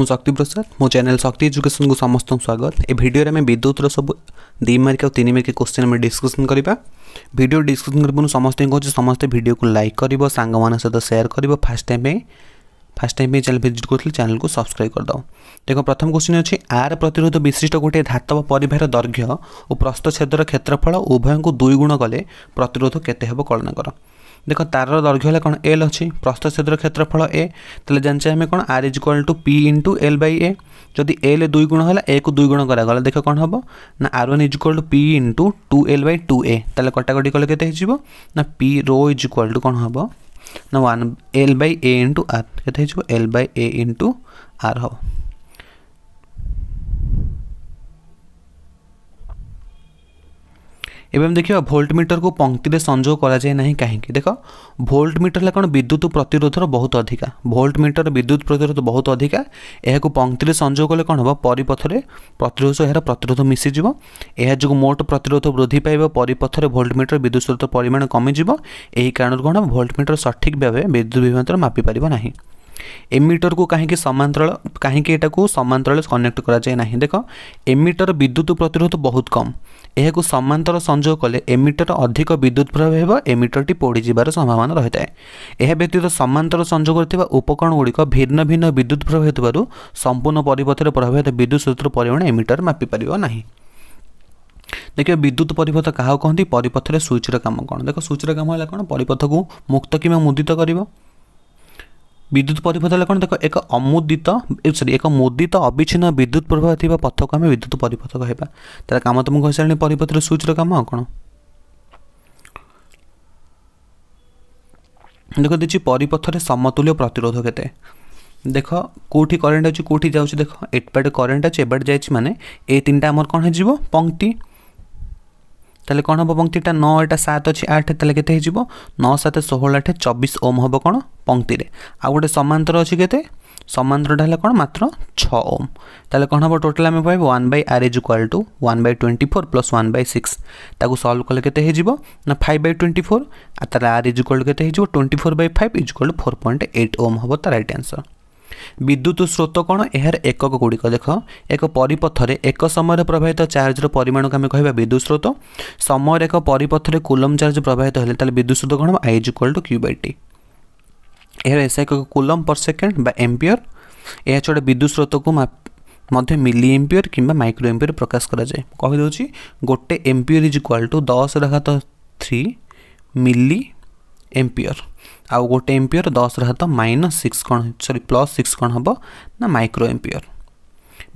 म शक्ति प्रसाद मो च्याने शक्ति एजुकेशन को समस्तो स्वागत ए यो रे में विद्युत र सबै दुई मर्क आउँ तिन मर्क क्वेसन गरेको भिडियो डिस्कपसन समस्तै कि समस्तै भिडियोको ल्याक साङमा share share first time first time में च्यानल कर सब्सक्रब देखो प्रथम क्वेसन अर्छ आर प्रतिरोध विशिष्ट गोटे धात व परिभार दर्घ्य प्रस्त छेदर क्षेत्रफल उभय को दुई गुण गले प्रतिरोध केते हेबो हे करो দেখ তার দৈর্ঘ্য হলে কোণ এল অছি প্রস্থচ্ছেদর ক্ষেত্রফল এ তাহলে জানছে আমি কোণ R is equal to P into L by A যদি এল দুই গুণ হল এ কু দুই গুণ করা গলা দেখ কোণ হব না R one is equal to P into two L by two A তাহলে কটাকটি কলে কেতে হয়েছিল না P rho is equal to কোণ হব না one L by A into R কেতে হয়েছিল এল বাই এ ইন্টু আর হব एवं देखा भोल्टमीटर को पंक्ति संजोग कराए ना कहीं देख भोल्टमीटर है कौन विद्युत प्रतिरोधर बहुत अधिका भोल्टमीटर विद्युत प्रतिरोध बहुत अधिका यह पंक्ति संजोग कले कौन हम परिपथर प्रतिरोध सह यार प्रतिरोध मिसीज यह जो मोट प्रतिरोध वृद्धि पाव परिपथर भोल्टमीटर विद्युत स्रोत परिमाण कमिज यही कारण कौन भोल्टमीटर सठिक भाव विद्युत विभवांतर मापिपर ना ଏମିଟରକୁ କାହିଁକି ସମାନ୍ତରାଳ କାହିଁକି ଏଇଟାକୁ ସମାନ୍ତରାଳ କନେକ୍ଟ କରାଯାଏ ନାହିଁ ଦେଖ ଏମିଟର ବିଦ୍ୟୁତ ପ୍ରତିରୋଧ ବହୁତ କମ୍ ଏହାକୁ ସମାନ୍ତର ସଂଯୋଗ କଲେ ଏମିଟର ଅଧିକ ବିଦ୍ୟୁତ ପ୍ରଭାବ ହେବ ଏମିଟରଟି ପୋଡ଼ିଯିବାର ସମ୍ଭାବନା ରହିଥାଏ ଏହା ବ୍ୟତୀତ ସମାନ୍ତର ସଂଯୋଗ କରିଥିବା ଉପକରଣ ଗୁଡ଼ିକ ଭିନ୍ନ ଭିନ୍ନ ବିଦ୍ୟୁତ ପ୍ରଭାବ ହେଉଥିବାରୁ ସମ୍ପୂର୍ଣ୍ଣ ପରିବର୍ତ୍ତରେ ପ୍ରଭାବିତ ବିଦ୍ୟୁତ ସ୍ରୋତର ପରିମାଣ ଏମିଟର ମାପିପାରିବ ନାହିଁ ଦେଖିବା ବିଦ୍ୟୁତ ପରିପଥ କାହାକୁ କହନ୍ତି ପରିପଥରେ ସୁଇଚ୍ର କାମ କ'ଣ ଦେଖ ସୁଇଚ୍ର କାମ ହେଲା କ'ଣ ପରିପଥକୁ ମୁକ୍ତ କିମ୍ବା ମୁଦିତ କରିବ ବିଦ୍ୟୁତ ପରିପଥ ହେଲେ କ'ଣ ଦେଖ ଏକ ଅମୁଦିତ ସରି ଏକ ମୁଦିତ ଅବିଚ୍ଛିନ୍ନ ବିଦ୍ୟୁତ ପ୍ରବାହ ଥିବା ପଥକୁ ଆମେ ବିଦ୍ୟୁତ ପରିପଥ କହିବା ତା'ର କାମ ତୁମକୁ କହିସାରିଲେଣି ପରିପଥର ସୁଇଚ୍ର କାମ ଆଉ କ'ଣ ଦେଖ ଦେଇଛି ପରିପଥରେ ସମତୁଲ୍ୟ ପ୍ରତିରୋଧ କେତେ ଦେଖ କେଉଁଠି କରେଣ୍ଟ ଅଛି କେଉଁଠି ଯାଉଛି ଦେଖ ଏପାଟେ କରେଣ୍ଟ ଅଛି ଏବାଟେ ଯାଇଛି ମାନେ ଏ ତିନିଟା ଆମର କ'ଣ ହେଇଯିବ ପଙ୍କ୍ତି তাহলে କ'ଣ ହେବ ପଙ୍କ୍ତିଟା ନଅ ଏଇଟା ସାତ ଅଛି ଆଠ ତାହେଲେ କେତେ ହେଇଯିବ ନଅ ସାତ ଷୋହଳ ଆଠ ଚବିଶ ଓମ୍ ହେବ କ'ଣ ପଙ୍କ୍ତିରେ ଆଉ ଗୋଟେ ସମାନ୍ତର ଅଛି କେତେ ସମାନ୍ତରଟା ହେଲା କ'ଣ ମାତ୍ର ଛଅ ଓମ୍ ତାହେଲେ କ'ଣ ହେବ ଟୋଟାଲ୍ ଆମେ ପାଇବୁ one by R is equal to one by twenty four plus one by six ତାକୁ ସଲ୍ଭ କଲେ କେତେ ହେଇଯିବ ନା ଫାଇଭ୍ ବାଇ ଟ୍ୱେଣ୍ଟି ଫୋର୍ ଆଉ ତାହେଲେ ଆର୍ ଇଜ୍ ଇକ୍ୱାଲ୍ ଟୁ କେତେ ହେଇଯିବ twenty four by five is equal to four point eight ohm ହେବ ତା ରାଇଟ୍ ଆନ୍ସର୍ ବିଦ୍ୟୁତ ସ୍ରୋତ କ'ଣ ଏହାର ଏକକ ଗୁଡ଼ିକ ଦେଖ ଏକ ପରିପଥରେ ଏକ ସମୟରେ ପ୍ରବାହିତ ଚାର୍ଜର ପରିମାଣକୁ ଆମେ କହିବା ବିଦ୍ୟୁତ ସ୍ରୋତ ସମୟରେ ଏକ ପରିପଥରେ କୁଲମ୍ ଚାର୍ଜ ପ୍ରବାହିତ ହେଲେ ତାହେଲେ ବିଦ୍ୟୁତ ସ୍ରୋତ କ'ଣ ହେବ I is equal to Q by T ଏହାର ଏସ ଏକକ କୁଲମ୍ ପର୍ ସେକେଣ୍ଡ ବା ଏମ୍ପିୟର ଏହା ଛଡ଼ା ବିଦ୍ୟୁତ ସ୍ରୋତକୁ ମଧ୍ୟ ମିଲି ଏମ୍ପିୟର କିମ୍ବା ମାଇକ୍ରୋ ଏମ୍ପିୟର ପ୍ରକାଶ କରାଯାଏ କହିଦେଉଛି ଗୋଟେ ଏମ୍ପିୟର ଇଜ୍ ଇକ୍ୱାଲ୍ ଟୁ ଦଶ ଘାତ ଥ୍ରୀ ମିଲି এম্পিয়ার आउ गोटे एम्पियर दशर हाथ माइनस सिक्स कौन सरी प्लस सिक्स कौन हम ना माइक्रो एम्पियर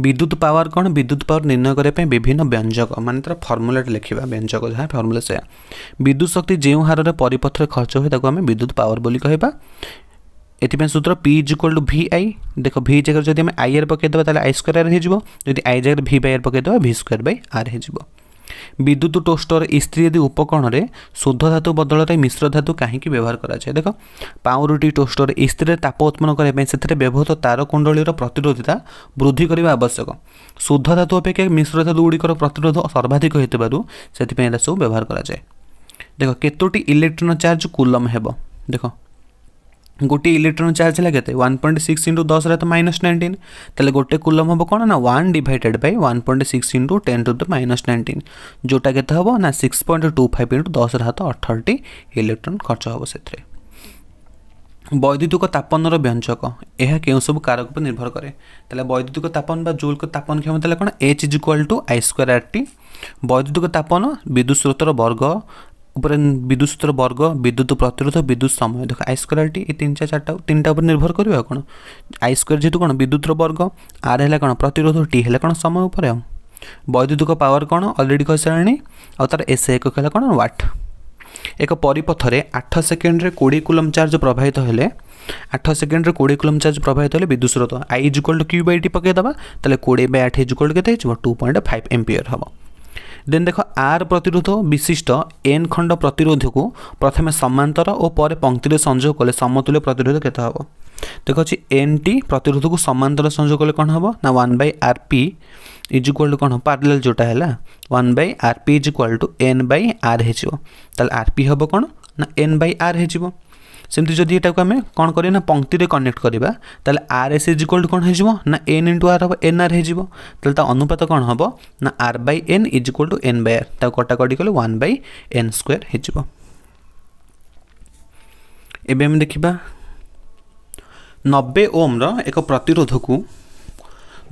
विद्युत पावर कौन विद्युत पावर निर्णय करने विभिन्न व्यंजक मान तर फर्मूलाटे लिखा व्यंजक जहाँ फर्मुला से विद्युत शक्ति जो हार में खर्च हुए आम विद्युत पावर बोली कहवा एथपाई सूत्र P is equal to V आई देख भि जगह जब आई आर पकईदे आई स्क्वयर आर हो जदि आई जगह भि बै आर पकईदे भि स्क्वयर बै आर हो বিদ্যুৎ টোস্টর ইস্ত্রি আদি উপকরণে শুদ্ধ ধাতু বদলরে মিশ্র ধাতু কাহিকি ব্যবহার করা যায় দেখ পাউরুটি টোস্টর ইস্ত্রিরে তাপ উৎপন্ন করা সেথে ব্যবহৃত তারকুণ্ডলীর ପ୍ରତିରୋଧିତା ବୃଦ୍ଧି କରିବା ଆବଶ୍ୟକ ଶୁଦ୍ଧ ଧାତୁ ଅପେକ୍ଷା ମିଶ୍ର ଧାତୁ ଗୁଡ଼ିକର ପ୍ରତିରୋଧ ସର୍ବାଧିକ ହେଉଥିବାରୁ ସେଥିପାଇଁ ଏଇଟା ସବୁ ବ୍ୟବହାର କରାଯାଏ ଦେଖ କେତୋଟି ଇଲେକ୍ଟ୍ରନ୍ ଚାର୍ଜ କୁଲମ୍ ହେବ ଦେଖ ଗୋଟିଏ ଇଲେକ୍ଟ୍ରନ୍ ଚାର୍ଜ ହେଲା କେତେ ୱାନ୍ ପଏଣ୍ଟ ସିକ୍ସ ଇଣ୍ଟୁ ଦଶରେ ତ ମାଇନସ୍ ନାଇଣ୍ଟିନ୍ ତାହେଲେ ଗୋଟେ କୁଲମ୍ ହେବ କ'ଣ ନା one divided by one point six into ten to the minus nineteen ଯେଉଁଟା କେତେ ହେବ ନା six point two five into ଦଶର ହାତ ଅଠରଟି ଇଲେକ୍ଟ୍ରନ୍ ଖର୍ଚ୍ଚ ହେବ ସେଥିରେ বৈদ্যুতিক তাপনর ব্যঞ্জক এহা কেউ সব কারক উপর নির্ভর করে তাহলে বৈদ্যুতিক তাপন বা জুল তাপন ক্ষমতা হল কোণ H is equal to I square R T বৈদ্যুতিক তাপন বিদ্যুৎ স্রোতর বর্গ উপরে বিদ্যুৎ সূত্র বর্গ বিদ্যুৎ প্রতিরোধ বিদ্যুৎ সময় দেখ আই স্কোয়ার টি এই তিনটা চারটা তিনটা উপরে নির্ভর করবে কোণ আই স্কোয়ার যেহেতু কোণ বিদ্যুৎ বর্গ আর হলে কোণ প্রতিরোধ টি হলে কোণ সময় উপরে বৈদ্যুতিক পাওয়ার কোণ অলরেডি কইসারে আর তার এস একক হলে কোণ ওয়াট এক পরিপথরে আঠ সেকেন্ডে কোড়িয়ে কুলম চার্জ প্রবাহিত হলে আঠ সেকেন্ডে কোড়িয়ে কুলম চার্জ প্রবাহিত হলে বিদ্যুৎ স্রোত I equal to Q by T পকাইদেবা তাহলে কোড়িয়ে বাই আঠ ইজুকল কেতে হয়েছে টু পয়েন্ট ফাইভ এম্পিয়র হব দেন দেখো আর প্রতিরোধ বিশিষ্ট এন খণ্ড প্রতিরোধক প্রথমে সমান্তর ও পরে পঙ্ক্তিরে সংযোগ কলে সমতুল্য প্রতিরোধ কেতে হব দেখ হচ্ছে এনটি প্রতিরোধক সমান্তর সংযোগ কলে কম হব না one by R P is equal to কম হব পার্লাল যেটা হল one by R P is equal to N by R হয়ে তাহলে আর পি হব কম না এন বাই আর হয়ে ସେମିତି ଯଦି ଏଟାକୁ ଆମେ କ'ଣ କରିବା ନା ପଙ୍କ୍ତିରେ କନେକ୍ଟ କରିବା ତାହେଲେ R S is equal to କ'ଣ ହେଇଯିବ ନା ଏନ୍ ଇଣ୍ଟୁ ଆର୍ ହେବ ଏନ୍ ଆର୍ ହେଇଯିବ ତାହେଲେ ତା ଅନୁପାତ କ'ଣ ହେବ ନା R by N is equal to N by R ତାକୁ କଟାକଟି କଲେ ୱାନ୍ ବାଇ ଏନ୍ ସ୍କୋୟାର୍ ହେଇଯିବ ଏବେ ଆମେ ଦେଖିବା ନବେ ଓମ୍ର ଏକ ପ୍ରତିରୋଧକୁ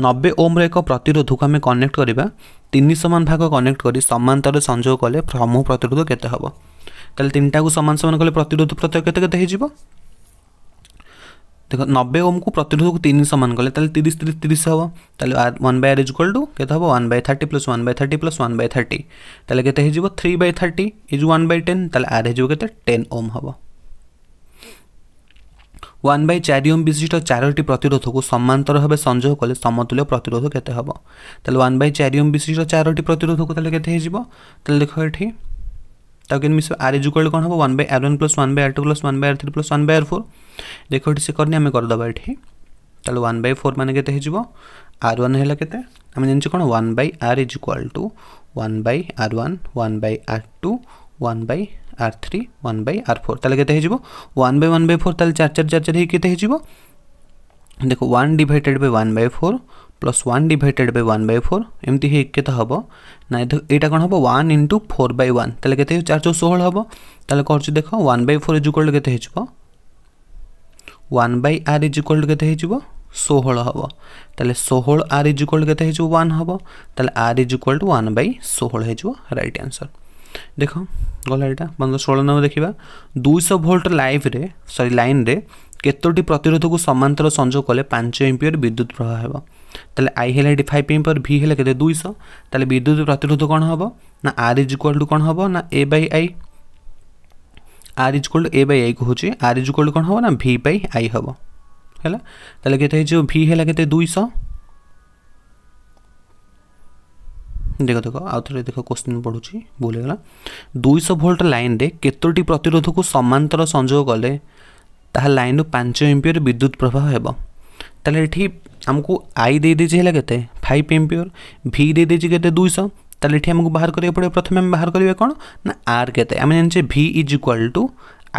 ନବେ ଓମ୍ର ଏକ ପ୍ରତିରୋଧକୁ ଆମେ କନେକ୍ଟ କରିବା ତିନି ସମାନ ଭାଗ କନେକ୍ଟ କରି ସମାନ୍ତରରେ ସଂଯୋଗ କଲେ ପ୍ରମୁଖ ପ୍ରତିରୋଧ କେତେ ହେବ তাহলে তিনটাকে সমান সমান কলে প্রতিরোধ প্রত্যয় কেতে কেতে হয়ে যাব দেখ নবে ওমকু প্রতিরোধক তিন সমান কলে তাহলে তিরিশ তিরিশ তিরিশ হব তাহলে one by R is equal to কেতে হব one by thirty plus one by thirty plus one by thirty তাহলে কেতে হয়ে যাব three by thirty is one by ten তাহলে আর হয়ে যাব কেতে টেন ওম হব ওয়ান বাই চারি ওম বিশিষ্ট চারোটি প্রতিরোধকু সমান্তর ভাবে সংযোগ কলে সমতুল্য প্রতিরোধ কেতে হব তাহলে ওয়ান বাই চারি ওম বিশিষ্ট চারোটি প্রতিরোধকু তাহলে কেতে হয়ে যাব তাহলে দেখো এটি ताकि मिस आर इज इक्वाल कौन हम one by R one plus one by R two plus one by R three plus one by R four देख ये से करनी आम करदे ये तो वन बै फोर मैंने के आर ओन है के आम कौन one by R is equal to one by R one one by R two one by R three one by R four तेल के one by one by four चार चार चार चार के देखो one divided by one by four plus one divided by one by four एमती के तो हम ना यहाँ कौन हम one into four by one तेल के चार चौ षोह हम तेल कर देख वन बै फोर इज के one by R is equal to के षोह हम तेल षोह आर इज के वन हम तेल R is equal to one by षोह रईट आंसर देख गला पंद्रह षोह नंबर देखा दुईश भोल्ट लाइव सरी लाइन रे केतोटी प्रतिरोध को समांतर संजोग कले पांच एम्पियर विद्युत प्रवाह है তাহলে আই হলে এটি ফাইভ এম পাওয়ার ভি হলে কেতে দুইশ তাহলে বিদ্যুৎ প্রতিরোধ কোণ হব না আর ইজ ইকুয়াল টু কোণ হব না A by I R is to A by I कहे आर इज कोल्ड कौन हम ना भि बै आई हम है के भि है के दुईश देख देख आउ थे देख क्वेश्चन पढ़ू भूल गला दुईश भोल्ट लाइन में कतोटी प्रतिरोध को सामांतर संजोग कले लाइन रु पांच एम्पियर विद्युत प्रवाह होगा তাহলে এটি আমি আই দিয়ে দিয়েছি হলে কেতে ফাইভ এম্পিওর ভি দিয়ে দিয়েছি কেতে দুইশহ তাহলে এটি আমি বাহার করা পড়ে প্রথমে আমি বাহার করবে কোণ না আর কেতে আমি জানিছে V is equal to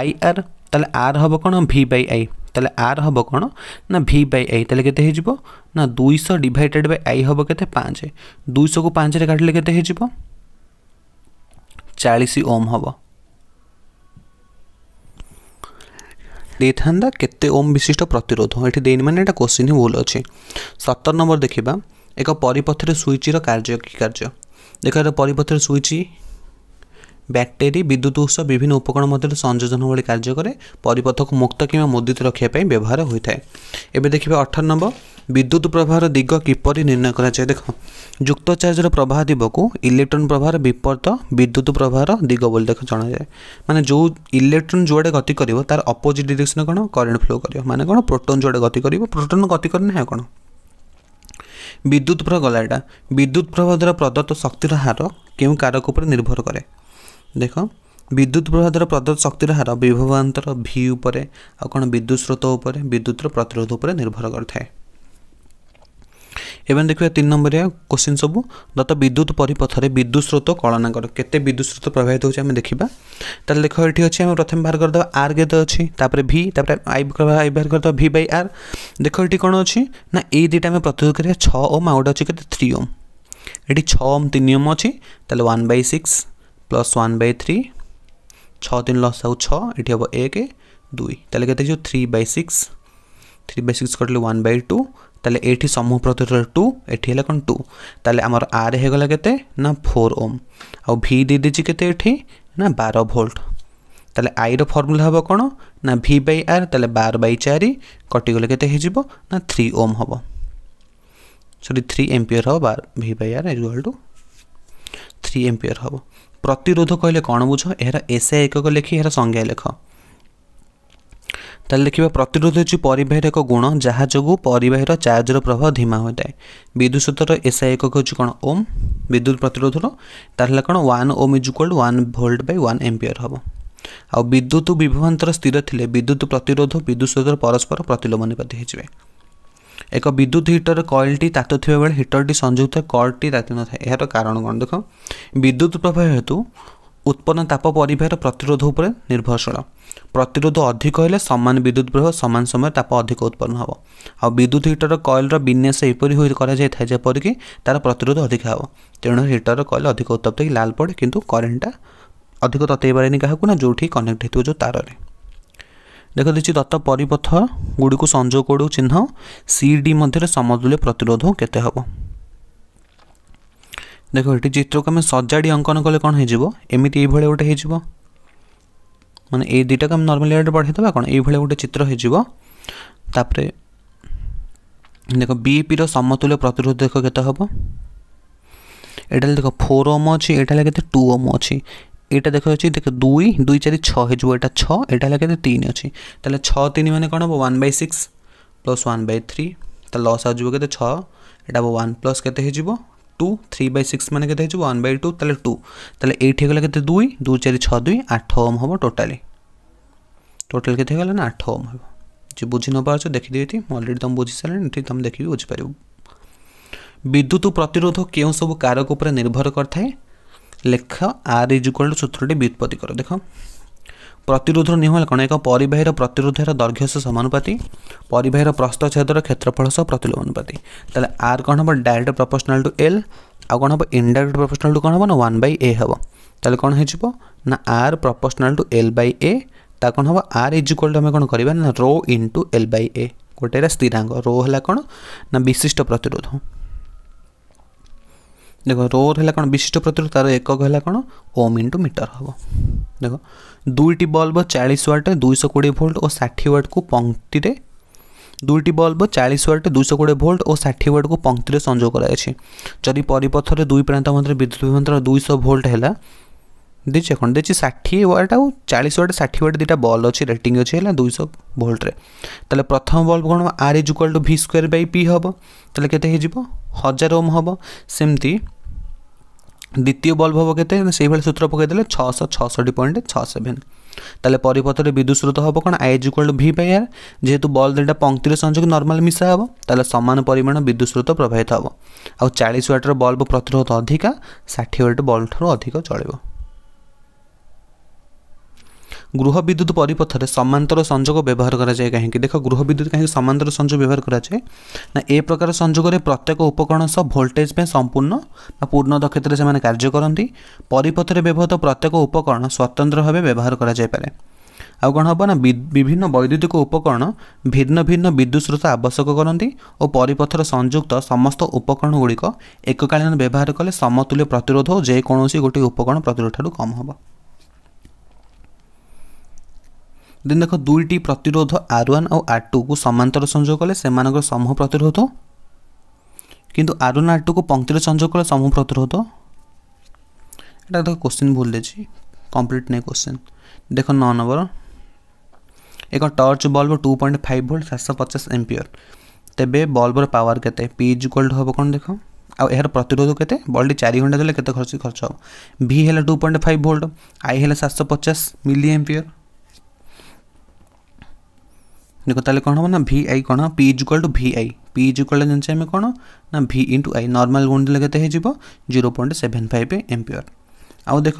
I R তাহলে আর হব কোণ ভি বাই আই তাহলে আর হব কোণ না ভি বাই আই তাহলে কেতে হয়ে না দুইশ ডিভাইডেড বাই আই হব কেতে পাঁচ দুইশকু পাঁচরে কাটলে কেতে হয়ে চাশ ওম হব ଦେଇଥାନ୍ତା କେତେ ଓମ୍ ବିଶିଷ୍ଟ ପ୍ରତିରୋଧ ଏଠି ଦେଇନି ମାନେ ଏଇଟା କୋଶ୍ଚିନ୍ ଭୁଲ ଅଛି ସତର ନମ୍ବର ଦେଖିବା ଏକ ପରିପଥରେ ସୁଇଚ୍ର କାର୍ଯ୍ୟ କି କାର୍ଯ୍ୟ ଦେଖ ପରିପଥରେ ସୁଇଚ୍ ବ୍ୟାଟେରୀ ବିଦ୍ୟୁତ ଉତ୍ସ ବିଭିନ୍ନ ଉପକରଣ ମଧ୍ୟରେ ସଂଯୋଜନ ଭଳି କାର୍ଯ୍ୟ କରେ ପରିପଥକୁ ମୁକ୍ତ କିମ୍ବା ମୁଦିତ ରଖିବା ପାଇଁ ବ୍ୟବହାର ହୋଇଥାଏ ଏବେ ଦେଖିବା ଅଠର ନମ୍ବର ବିଦ୍ୟୁତ ପ୍ରବାହର ଦିଗ କିପରି ନିର୍ଣ୍ଣୟ କରାଯାଏ ଦେଖ ଯୁକ୍ତ ଚାର୍ଜର ପ୍ରବାହ ଦିଗକୁ ଇଲେକ୍ଟ୍ରନ୍ ପ୍ରବାହର ବିପରୀତ ବିଦ୍ୟୁତ ପ୍ରବାହର ଦିଗ ବୋଲି ଦେଖ ଜଣାଯାଏ ମାନେ ଯେଉଁ ଇଲେକ୍ଟ୍ରନ୍ ଯୁଆଡ଼େ ଗତି କରିବ ତାର ଅପୋଜିଟ୍ ଡିରେକ୍ସନ୍ କ'ଣ କରେଣ୍ଟ ଫ୍ଲୋ କରିବ ମାନେ କ'ଣ ପ୍ରୋଟନ୍ ଯୁଆଡ଼େ ଗତି କରିବ ପ୍ରୋଟନ୍ ଗତି କରେନି ଏହା କ'ଣ ବିଦ୍ୟୁତ ପ୍ରବାହ ଗଲା ଏଇଟା ବିଦ୍ୟୁତ ପ୍ରବାହ ଦ୍ୱାରା ପ୍ରଦତ୍ତ ଶକ୍ତିର ହାର କେଉଁ କାରକ ଉପରେ ନିର୍ଭର କରେ ଦେଖ ବିଦ୍ୟୁତ ପ୍ରବାହ ଦ୍ୱାରା ପ୍ରଦତ୍ତ ଶକ୍ତିର ହାର ବିଭବାନ୍ତର ଭି ଉପରେ ଆଉ କ'ଣ ବିଦ୍ୟୁତ ସ୍ରୋତ ଉପରେ ବିଦ୍ୟୁତର ପ୍ରତିରୋଧ ଉପରେ ନିର୍ଭର କରିଥାଏ ଏବେ ଦେଖିବା ତିନି ନମ୍ବରିଆ କୋଶ୍ଚିନ୍ ସବୁ ଦତ୍ତ ବିଦ୍ୟୁତ ପରିପଥରେ ବିଦ୍ୟୁତ ସ୍ରୋତ କଳନାଙ୍କର କେତେ ବିଦ୍ୟୁତ ସ୍ରୋତ ପ୍ରଭାବିତ ହେଉଛି ଆମେ ଦେଖିବା ତାହେଲେ ଦେଖ ଏଠି ଅଛି ଆମେ ପ୍ରଥମେ ବାହାର କରିଦେବା ଆର୍ କେତେ ଅଛି ତାପରେ ଭି ତାପରେ ଆଇ ଆଇ ବାହାର କରିଦେବା ଭି ବାଇ ଆର୍ ଦେଖ ଏଠି କ'ଣ ଅଛି ନା ଏଇ ଦୁଇଟା ଆମେ ପ୍ରତିରୋଧ କରିବା ଛଅ ଓମ୍ ଆଉ ଗୋଟେ ଅଛି କେତେ ଥ୍ରୀ ଓମ୍ ଏଠି ଛଅ ଓମ୍ ତିନି ଓମ୍ ଅଛି ତାହେଲେ one by six plus one by three ଛଅ ତିନି ଲସ୍ ଆଉ ଛଅ ଏଠି ହେବ ଏକ ଦୁଇ ତାହେଲେ କେତେ ହେଇଯିବ three by six three by six one by two ति समूहप्रतिरोधु एउटा टु तर हामी केते नोर ओम आउ भि दिदे के बार भोल्ट तेल आई रमुला हम कौन ना भि बै आर तेल बार बै चार कटिगले के थ्री ओम हम सरी थ्री हम बार V by R is to three ampere ohm प्रतिरोध कहिले कम बुझ यहाँ एसआ एकक लेखि यार संज्ञा लेख ତାହେଲେ ଦେଖିବା ପ୍ରତିରୋଧ ହେଉଛି ପରିବାହୀର ଏକ ଗୁଣ ଯାହା ଯୋଗୁଁ ପରିବାହୀର ଚାର୍ଜର ପ୍ରଭାବ ଧୀମା ହୋଇଥାଏ ବିଦ୍ୟୁତ ସୂତ୍ରର ଏସ୍ଆଇ ଏକକ ହେଉଛି କ'ଣ ଓମ୍ ବିଦ୍ୟୁତ ପ୍ରତିରୋଧର ତାହେଲେ କ'ଣ one ohm is equal one volt by one ampere ହେବ ଆଉ ବିଦ୍ୟୁତ ବିଭ୍ରାନ୍ତର ସ୍ଥିର ଥିଲେ ବିଦ୍ୟୁତ ପ୍ରତିରୋଧ ବିଦ୍ୟୁତ ସୂତ୍ର ପରସ୍ପର ପ୍ରତିଲୋମନିପାତି ହୋଇଯିବେ ଏକ ବିଦ୍ୟୁତ ହିଟର କଏଲଟି ତାତ ଥିବା ବେଳେ ହିଟରଟି ସଂଯୁକ୍ତ କର୍ଡ଼ଟି ତାତି ନଥାଏ ଏହାର କାରଣ କ'ଣ ଦେଖ ବିଦ୍ୟୁତ ପ୍ରବାହ ହେତୁ ଉତ୍ପନ୍ନ ତାପ ପରିବାହର ପ୍ରତିରୋଧ ଉପରେ ନିର୍ଭରଶୀଳ ପ୍ରତିରୋଧ ଅଧିକ ହେଲେ ସମାନ ବିଦ୍ୟୁତ ପ୍ରବାହ ସମାନ ସମୟରେ ତାପ ଅଧିକ ଉତ୍ପନ୍ନ ହେବ ଆଉ ବିଦ୍ୟୁତ ହିଟର କଏଲର ବିନ୍ୟାସ ଏପରି ହୋଇ କରାଯାଇଥାଏ ଯେପରିକି ତା'ର ପ୍ରତିରୋଧ ଅଧିକ ହେବ ତେଣୁ ହିଟର କଏଲ ଅଧିକ ଉତ୍ତପ୍ତ ହେଇକି ଲାଲ ପଡ଼େ କିନ୍ତୁ କରେଣ୍ଟଟା ଅଧିକ ତତେଇ ପାରେନି କାହାକୁ ନା ଯେଉଁଠି କନେକ୍ଟ ହେଇଥିବ ଯେଉଁ ତାରରେ ଦେଖାଦେଇଛି ଦତ୍ତ ପରିପଥ ଗୁଡ଼ିକୁ ସଂଯୋଗ କରୁ ଚିହ୍ନ ସି ଡି ମଧ୍ୟରେ ସମତୁଲ୍ୟ ପ୍ରତିରୋଧ କେତେ ହେବ ଦେଖ ଏଠି ଚିତ୍ରକୁ ଆମେ ସଜାଡ଼ି ଅଙ୍କନ କଲେ କ'ଣ ହେଇଯିବ ଏମିତି ଏଇଭଳିଆ ଗୋଟେ ହେଇଯିବ ମାନେ ଏଇ ଦୁଇଟାକୁ ଆମେ ନର୍ମାଲି ରେଟ୍ରେ ବଢ଼େଇଦେବା କ'ଣ ଏଇଭଳିଆ ଗୋଟେ ଚିତ୍ର ହେଇଯିବ ତାପରେ ଦେଖ ବିଇପିର ସମତୁଲ୍ୟ ପ୍ରତିରୋଧ ଦେଖ କେତେ ହେବ এটা দেখ ফোর ওম অছি এটা লাগে টু ওম অছি এটা দেখা যাচ্ছে দেখ দুই দুই চারি ছ হয়েযিব এটা ছ এটা লাগে তিন অছি তাহলে ছ তিন মানে কোণ হব one by six plus one by three তাহলে লস আসব কেতে ছ এটা হব ওয়ান প্লস কেতে হয়েযিব টু থ্রি বাই সিক্স মানে কেতে হয়েছে ওয়ান বাই টু তাহলে টু তাহলে এইট হয়ে গেল কেতে দুই দু চারি ছ দুই আঠ ওম হব টোটালি টোটাল কেতে হয়ে গেল না আঠ ওম হব যে বুঝি নপারছ দেখিদেবি অলরেডি তুমি বুঝি সারে এটি তুমি দেখি বুঝিপার বিদ্যুৎ প্রতিরোধ কেউ সব কারক উপরে নির্ভর করে লেখ আর ইজ ইকুয়াল টু সূত্রটি ব্যুৎপত্তি কর দেখ ପ୍ରତିରୋଧର ନିହୁଳ କ'ଣ ଏକ ପରିବାହୀର ପ୍ରତିରୋଧର ଦୈର୍ଘ୍ୟ ସହ ସମାନୁପାତି ପରିବାହୀର ପ୍ରସ୍ତଚ୍ଛେଦର କ୍ଷେତ୍ରଫଳ ସହ ପ୍ରତିଲୋମ ଅନୁପାତି ତାହେଲେ ଆର୍ କ'ଣ ହେବ ଡାଇରେକ୍ଟ ପ୍ରପୋର୍ସନାଲ୍ ଟୁ ଏଲ୍ ଆଉ କ'ଣ ହେବ ଇନଡାଇରେକ୍ଟ ପ୍ରପୋର୍ସନାଲ୍ ଟୁ କ'ଣ ହେବ ନା ୱାନ୍ ବାଇ ଏ ହେବ ତାହେଲେ କ'ଣ ହେଇଯିବ ନା R proportional to L Bai A ତା କ'ଣ ହେବ ଆର୍ ଇଜ୍ ଇକ୍ୱାଲ୍ ଟୁ ଆମେ କ'ଣ କରିବା ନା rho into L L Bai ଏ ଗୋଟେଟା ସ୍ଥିରାଙ୍ଗ ରୋ ହେଲା କ'ଣ ନା ବିଶିଷ୍ଟ ପ୍ରତିରୋଧ দেখ ରୋର ହେଲା କ'ଣ ବିଶିଷ୍ଟ ପ୍ରତିରୋଧ ତା'ର ଏକକ ହେଲା କ'ଣ ଓମ୍ ଇଣ୍ଟୁ ମିଟର ହେବ ଦେଖ ଦୁଇଟି ବଲ୍ବ ଚାଳିଶ ୱାଟ୍ ଦୁଇଶହ କୋଡ଼ିଏ ଭୋଲ୍ଟ ଓ ଷାଠିଏ ୱାଟ୍କୁ ପଙ୍କ୍ତିରେ দুইটি বল্ব চাশ ওয়াট দুইশো কোড়ি ভোল্ট ও ষাঠি ওয়াটক পঙ্ক্তি সংযোগ করা যাই যদি পরিপথরে দুই প্রান্ত মধ্যে বিদ্যুৎ বিভ্রান্তর দুইশো ভোল্ট হল দিচ্ছে কোণ দিচ্ছে ষাঠি ওয়াট আউ চাশ ওয়াট ষাঠি ওয়াট দুইটা বল অছি রেটিং অছি হল দুইশো ভোল্টরে তাহলে প্রথম বল্ব কোণ R is equal to V square by P হব তাহলে কেতে হয়ে ହଜାର ଓମ୍ ହେବ ସେମିତି ଦ୍ୱିତୀୟ ବଲ୍ବ ହେବ କେତେ ସେଇଭଳି ସୂତ୍ର ପକାଇଦେଲେ ଛଅଶହ ଛଅଷଠି ପଏଣ୍ଟ ଛଅ ସେଭେନ ତାହେଲେ ପରିପଥରେ ବିଦ୍ୟୁତ ସ୍ରୋତ ହେବ କ'ଣ I is equal to V by R ଯେହେତୁ ବଲ୍ ଦୁଇଟା ପଙ୍କ୍ତିରେ ସଂଯୋଗ ନର୍ମାଲ ମିଶା ହେବ ତାହେଲେ ସମାନ ପରିମାଣ ବିଦ୍ୟୁତ ସ୍ରୋତ ପ୍ରବାହିତ ହେବ ଆଉ ଚାଳିଶ ୱାଟ୍ର ବଲ୍ବ ପ୍ରତିରୋଧ ଅଧିକା ଷାଠିଏ ୱାଟ୍ ବଲ୍ବଠାରୁ ଅଧିକ ଚଳିବ ଗୃହ ବିଦ୍ୟୁତ ପରିପଥରେ ସମାନ୍ତର ସଂଯୋଗ ବ୍ୟବହାର କରାଯାଏ କାହିଁକି ଦେଖ ଗୃହ ବିଦ୍ୟୁତ କାହିଁକି ସମାନ୍ତର ସଂଯୋଗ ବ୍ୟବହାର କରାଯାଏ ନା ଏ ପ୍ରକାର ସଂଯୋଗରେ ପ୍ରତ୍ୟେକ ଉପକରଣ ସହ ଭୋଲ୍ଟେଜ୍ ପାଇଁ ସମ୍ପୂର୍ଣ୍ଣ ବା ପୂର୍ଣ୍ଣ ଦକ୍ଷତାରେ ସେମାନେ କାର୍ଯ୍ୟ କରନ୍ତି ପରିପଥରେ ବ୍ୟବହୃତ ପ୍ରତ୍ୟେକ ଉପକରଣ ସ୍ୱତନ୍ତ୍ର ଭାବେ ବ୍ୟବହାର କରାଯାଇପାରେ ଆଉ କ'ଣ ହେବ ନା ବିଭିନ୍ନ ବୈଦ୍ୟୁତିକ ଉପକରଣ ଭିନ୍ନ ଭିନ୍ନ ବିଦ୍ୟୁତ ସ୍ରୋତ ଆବଶ୍ୟକ କରନ୍ତି ଓ ପରିପଥର ସଂଯୁକ୍ତ ସମସ୍ତ ଉପକରଣ ଗୁଡ଼ିକ ଏକକାଳୀନ ବ୍ୟବହାର କଲେ ସମତୁଲ୍ୟ ପ୍ରତିରୋଧ ଓ ଯେକୌଣସି ଗୋଟିଏ ଉପକରଣ ପ୍ରତିରୋଧ ଠାରୁ କମ୍ ହେବ দেন দেখ দুইটি প্রতিরোধ আর ওয়ান আউ আর টুকু সমান্তর সংযোগ কলে সেমানকর সমূহ প্রতিরোধ কিন্তু আর ওয়ান আর টুকু পঙ্ক্তির সংযোগ কলে সমূহ প্রতিরোধ এটা দেখ কোশ্চিন ভুল দিয়েছি কমপ্লিট নেই কোশ্চিন দেখ ন নম্বর ଏକ torch bulb two point five volt ସାତଶହ ପଚାଶ ଏମ୍ପିୟର ତେବେ ବଲ୍ବର ପାୱାର କେତେ ପି ଇଜ୍ ଇକ୍ୱାଲ୍ ଟୁ ହେବ କ'ଣ ଦେଖ ଆଉ ଏହାର ପ୍ରତିରୋଧ କେତେ ବଲ୍ଟି ଚାରି ଘଣ୍ଟା ଦେଲେ କେତେ ଖର୍ଚ୍ଚ ଖର୍ଚ୍ଚ ହେବ ଭି ହେଲା two point five volt I ହେଲା ସାତଶହ ପଚାଶ ମିଲି ଏମ୍ପିୟର ଦେଖ ତାହେଲେ କ'ଣ ହେବ ନା ଭି ଆଇ କ'ଣ P is equal to V I P is equal ଜାଣିଛେ ଆମେ କ'ଣ ନା ଭି ଇଣ୍ଟୁ ଆଇ ନର୍ମାଲ୍ ଗୁଣ ଦେଲେ କେତେ ହେଇଯିବ zero point seven five ampere ଆଉ ଦେଖ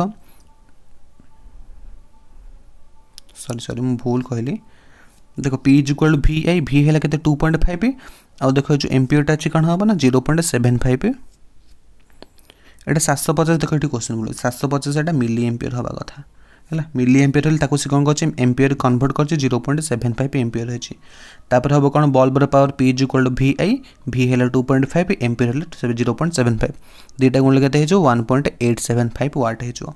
ସରି ସରି ମୁଁ ଭୁଲ କହିଲି ଦେଖ P is equal to V I V ହେଲା କେତେ ଟୁ ପଏଣ୍ଟ ଫାଇଭ୍ ଆଉ ଦେଖ ଯେଉଁ ଏମ୍ପିୟରଟା ଅଛି କ'ଣ ହେବ ନା ଜିରୋ ପଏଣ୍ଟ ସେଭେନ୍ ଫାଇଭ୍ ଏଇଟା ସାତଶହ ପଚାଶ ଦେଖ ଏଠି କୋଶ୍ଚିନ୍ ମିଳୁଛି ସାତଶହ ପଚାଶ ଏଇଟା ମିଲି ଏମ୍ପିୟର ହେବା କଥା ହେଲା ମିଲି ଏମ୍ପିୟର ହେଲେ ତାକୁ ସେ କ'ଣ କରିଛି ଏମ୍ପିୟର କନଭର୍ଟ କରିଛି zero point seven five ampere ହେଇଛି ତାପରେ ହେବ କ'ଣ ବଲ୍ବର power P is equal to V I V ହେଲା ଟୁ ପଏଣ୍ଟ ଫାଇଭ୍ ଏମ୍ପିୟର ହେଲେ ଜିରୋ ପଏଣ୍ଟ ସେଭେନ୍ ଫାଇଭ୍ ଦୁଇଟା ଗୁଣ କେତେ ହେଇଯିବ one point eight seven five watt ହେଇଯିବ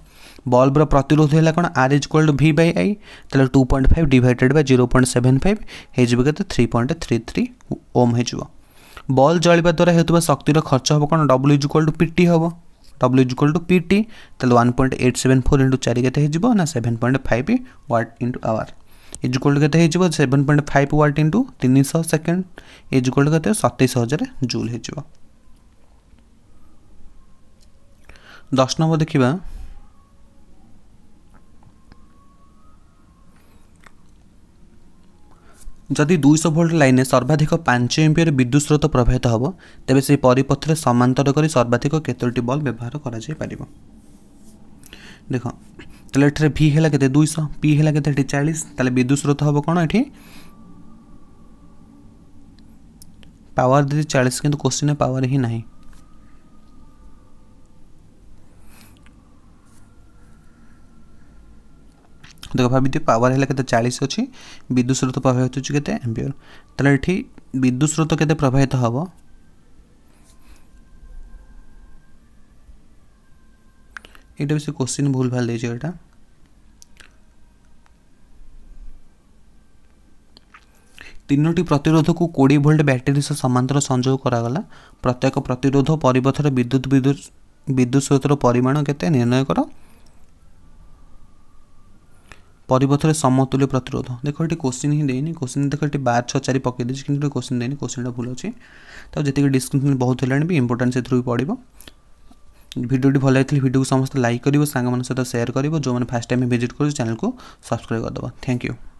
ବଲ୍ବର ପ୍ରତିରୋଧ ହେଲା କ'ଣ R is equal to V by I ତାହେଲେ two point five divided by zero point seven five ହେଇଯିବ କେତେ three point three three ohm ହେଇଯିବ ବଲ୍ ଜଳିବା ଦ୍ୱାରା ହେଉଥିବା ଶକ୍ତିର ଖର୍ଚ୍ଚ ହେବ କ'ଣ W is equal to P T ହେବ W is equal to P T তাহলে one point eight seven four into চারি কেতে হয়ে না seven point five watt into hour is equal to কেতে হয়ে seven point five watt into তিনশ সেকেন্ড ইজ ইকুয়াল টু কেতে সতেইশ হাজার জুল হয়ে দশ নম্বর দেখিবা ଯଦି ଦୁଇଶହ ଭୋଲ୍ଟ ଲାଇନ୍ରେ ସର୍ବାଧିକ ପାଞ୍ଚ ଏମ୍ପିୟର ବିଦ୍ୟୁତ ସ୍ରୋତ ପ୍ରବାହିତ ହେବ ତେବେ ସେହି ପରିପଥରେ ସମାନ୍ତର କରି ସର୍ବାଧିକ କେତୋଟି ବଲ୍ ବ୍ୟବହାର କରାଯାଇପାରିବ ଦେଖ ତାହେଲେ ଏଠାରେ ଭି ହେଲା କେତେ ଦୁଇଶହ ପି ହେଲା କେତେ ଏଠି ଚାଳିଶ ତାହେଲେ ବିଦ୍ୟୁତ ସ୍ରୋତ ହେବ କ'ଣ ଏଠି ପାୱାର ଦେଇଛି ଚାଳିଶ କିନ୍ତୁ କୋଶ୍ଚିନ୍ରେ ପାୱାର ହିଁ ନାହିଁ ଦେଖ ଭାବିଦିଅ ପାୱାର ହେଲା କେତେ ଚାଳିଶ ଅଛି ବିଦ୍ୟୁତ ସ୍ରୋତ ପ୍ରବାହିତ ହେଉଛି କେତେ ଏମ୍ପିଅର ତାହେଲେ ଏଠି ବିଦ୍ୟୁତ ସ୍ରୋତ କେତେ ପ୍ରବାହିତ ହେବ ଏଇଟା ବି ସେ କୋଶ୍ଚିନ୍ ଭୁଲ ଭାଲ ଦେଇଛି ଏଇଟା ତିନୋଟି ପ୍ରତିରୋଧକୁ କୋଡ଼ିଏ ଭୋଲ୍ଟ ବ୍ୟାଟେରୀ ସହ ସମାନ୍ତର ସଂଯୋଗ କରାଗଲା ପ୍ରତ୍ୟେକ ପ୍ରତିରୋଧ ପରିପଥର ବିଦ୍ୟୁତ ବିଦ୍ୟୁତ ବିଦ୍ୟୁତ ସ୍ରୋତର ପରିମାଣ କେତେ ନିର୍ଣ୍ଣୟ କର ପରିବର୍ତ୍ତରେ ସମତୁଲ୍ୟ ପ୍ରତିରୋଧ ଦେଖ ଏଠି କୋଶ୍ଚିନ୍ ହିଁ ଦେଇନି କୋଶ୍ଚିନ୍ ଦେଖ ଏଠି ବାର ଛଅ ଚାରି ପକାଇ ଦେଇଛି କିନ୍ତୁ କୋଶ୍ଚିନ୍ ଦେଇନି କୋଶ୍ଚିନ୍ଟା ଭୁଲ ଅଛି ତ ଯେତିକି ଡିସ୍କ୍ରିପ୍ସନ୍ ବହୁତ ହେଲାଣି ବି ଇମ୍ପୋର୍ଟାଣ୍ଟ ସେଥିରୁ ବି ପଡ଼ିବ ଭିଡ଼ିଓଟି ଭଲ ହେଇଥିଲେ ଭିଡ଼ିଓକୁ ସମସ୍ତେ ଲାଇକ୍ କରିବ ସାଙ୍ଗମାନଙ୍କ ସହିତ ସେୟାର କରିବ ଯେଉଁମାନେ ଫାର୍ଷ୍ଟ ଟାଇମ୍ ଭିଜିଟ୍ କରୁଛି ଚ୍ୟାନେଲକୁ ସବସ୍କ୍ରାଇବ୍ କରିଦେବ ଥ୍ୟାଙ୍କ ୟୁ